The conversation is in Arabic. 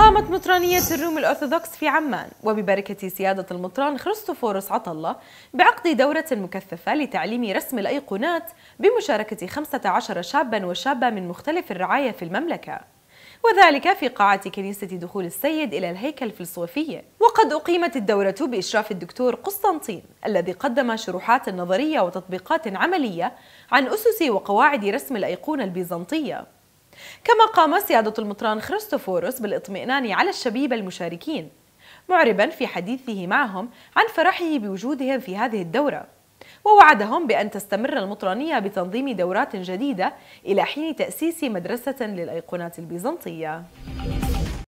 قامت مطرانية الروم الأرثوذكس في عمان وببركة سيادة المطران خريستوفوروس عطلة بعقد دورة مكثفة لتعليم رسم الأيقونات بمشاركة 15 شابا وشابة من مختلف الرعاية في المملكة وذلك في قاعة كنيسة دخول السيد إلى الهيكل في الصوفية وقد أقيمت الدورة بإشراف الدكتور قسطنطين الذي قدم شروحات نظرية وتطبيقات عملية عن أسس وقواعد رسم الأيقونة البيزنطية كما قام سيادة المطران خريستوفوروس بالاطمئنان على الشبيبة المشاركين معربا في حديثه معهم عن فرحه بوجودهم في هذه الدورة ووعدهم بأن تستمر المطرانية بتنظيم دورات جديدة إلى حين تأسيس مدرسة للأيقونات البيزنطية